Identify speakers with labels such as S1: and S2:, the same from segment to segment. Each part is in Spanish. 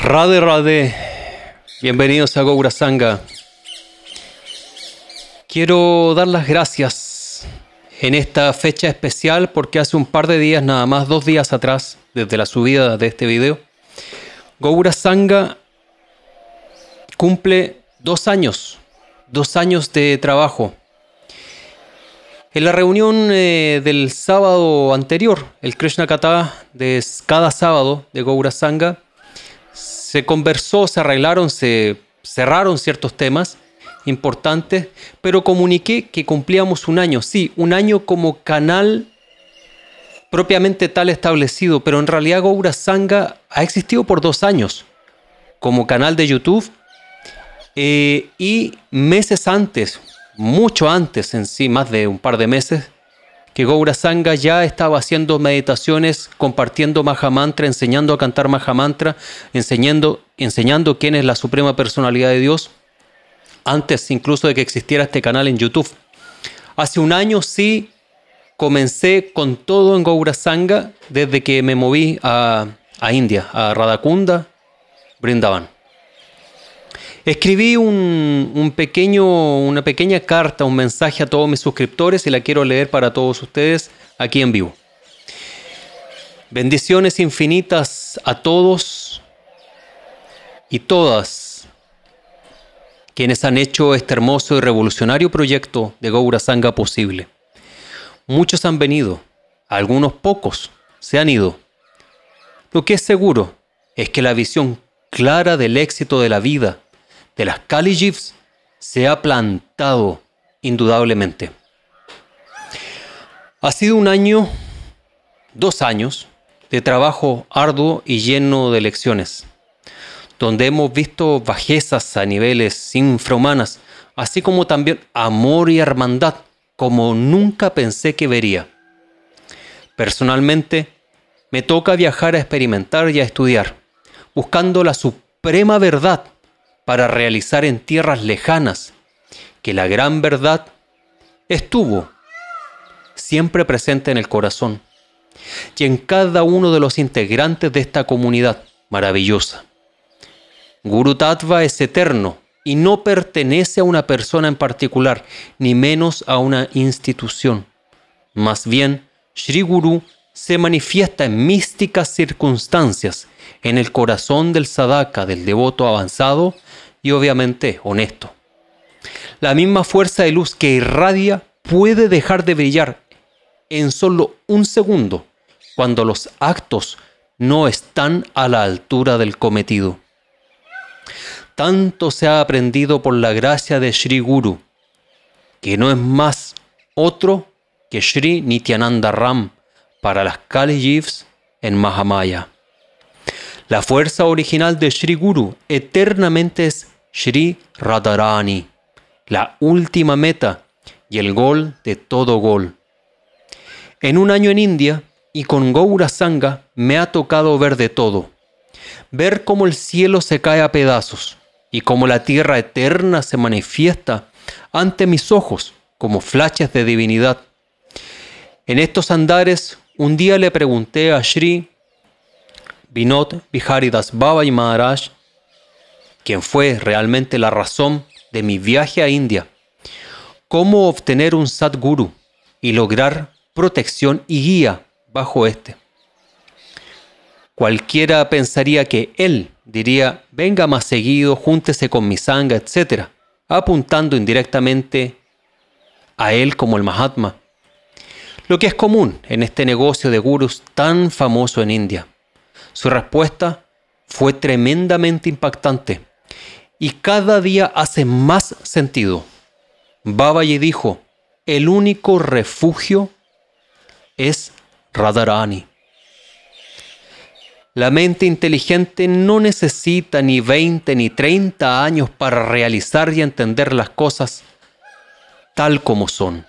S1: Rade Rade, bienvenidos a Gourasanga. Quiero dar las gracias en esta fecha especial porque hace un par de días, nada más dos días atrás, desde la subida de este video, Sangha cumple dos años, dos años de trabajo. En la reunión eh, del sábado anterior, el Krishna Kata de cada sábado de Goura Sangha, se conversó, se arreglaron, se cerraron ciertos temas importantes, pero comuniqué que cumplíamos un año, sí, un año como canal propiamente tal establecido, pero en realidad Goura Sanga ha existido por dos años como canal de YouTube eh, y meses antes, mucho antes en sí, más de un par de meses, que Goura Sangha ya estaba haciendo meditaciones, compartiendo mantra, enseñando a cantar Mahamantra, enseñando, enseñando quién es la Suprema Personalidad de Dios, antes incluso de que existiera este canal en YouTube. Hace un año sí comencé con todo en Goura Sangha desde que me moví a, a India, a Radakunda, Brindavan. Escribí un, pequeño, una pequeña carta, un mensaje a todos mis suscriptores y la quiero leer para todos ustedes aquí en vivo. Bendiciones infinitas a todos y todas quienes han hecho este hermoso y revolucionario proyecto de Goura Sangha posible. Muchos han venido, algunos pocos se han ido. Lo que es seguro es que la visión clara del éxito de la vida de las Cali se ha plantado indudablemente. Ha sido un año, dos años, de trabajo arduo y lleno de lecciones, donde hemos visto bajezas a niveles infrahumanas, así como también amor y hermandad como nunca pensé que vería. Personalmente, me toca viajar a experimentar y a estudiar, buscando la suprema verdad para realizar en tierras lejanas, que la gran verdad estuvo siempre presente en el corazón y en cada uno de los integrantes de esta comunidad maravillosa. Guru Tattva es eterno y no pertenece a una persona en particular, ni menos a una institución. Más bien, Sri Guru se manifiesta en místicas circunstancias, en el corazón del sadaka, del devoto avanzado, y obviamente honesto. La misma fuerza de luz que irradia puede dejar de brillar en solo un segundo cuando los actos no están a la altura del cometido. Tanto se ha aprendido por la gracia de Sri Guru, que no es más otro que Sri Nityananda Ram para las Kali Jeeves en Mahamaya. La fuerza original de Sri Guru eternamente es Sri Radharani, la última meta y el gol de todo gol. En un año en India y con Goura Sangha me ha tocado ver de todo. Ver cómo el cielo se cae a pedazos y cómo la tierra eterna se manifiesta ante mis ojos como flashes de divinidad. En estos andares, un día le pregunté a Sri Vinod Biharidas Baba y Maharaj, quien fue realmente la razón de mi viaje a India. Cómo obtener un Sadguru y lograr protección y guía bajo este. Cualquiera pensaría que él diría, venga más seguido, júntese con mi sanga, etc., apuntando indirectamente a él como el Mahatma, lo que es común en este negocio de gurus tan famoso en India. Su respuesta fue tremendamente impactante y cada día hace más sentido. Baba le dijo, el único refugio es Radharani. La mente inteligente no necesita ni 20 ni 30 años para realizar y entender las cosas tal como son.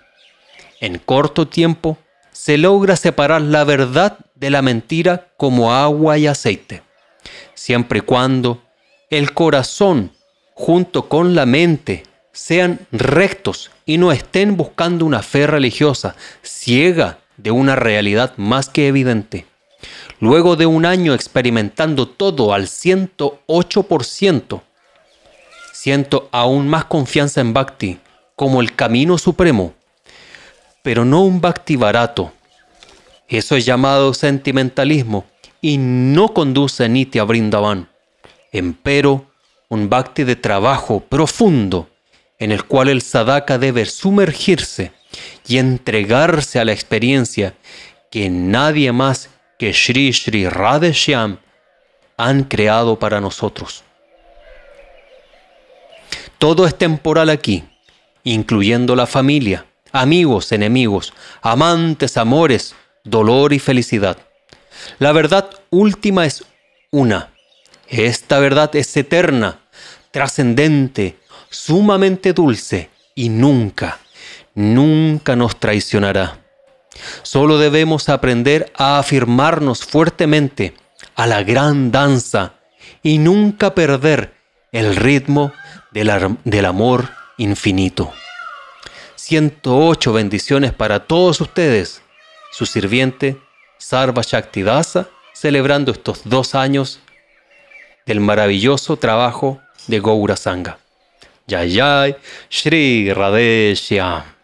S1: En corto tiempo se logra separar la verdad de la mentira como agua y aceite, siempre y cuando el corazón junto con la mente sean rectos y no estén buscando una fe religiosa ciega de una realidad más que evidente. Luego de un año experimentando todo al 108%, siento aún más confianza en Bhakti como el camino supremo pero no un bhakti barato. Eso es llamado sentimentalismo y no conduce a Nitya Brindavan. Empero, un bhakti de trabajo profundo en el cual el sadaka debe sumergirse y entregarse a la experiencia que nadie más que Sri Sri Shyam han creado para nosotros. Todo es temporal aquí, incluyendo la familia, amigos, enemigos, amantes, amores, dolor y felicidad. La verdad última es una. Esta verdad es eterna, trascendente, sumamente dulce y nunca, nunca nos traicionará. Solo debemos aprender a afirmarnos fuertemente a la gran danza y nunca perder el ritmo del, del amor infinito. 108 bendiciones para todos ustedes, su sirviente Sarva Shaktidasa, celebrando estos dos años del maravilloso trabajo de Goura Sangha. Yayay, Shri Radeshyam.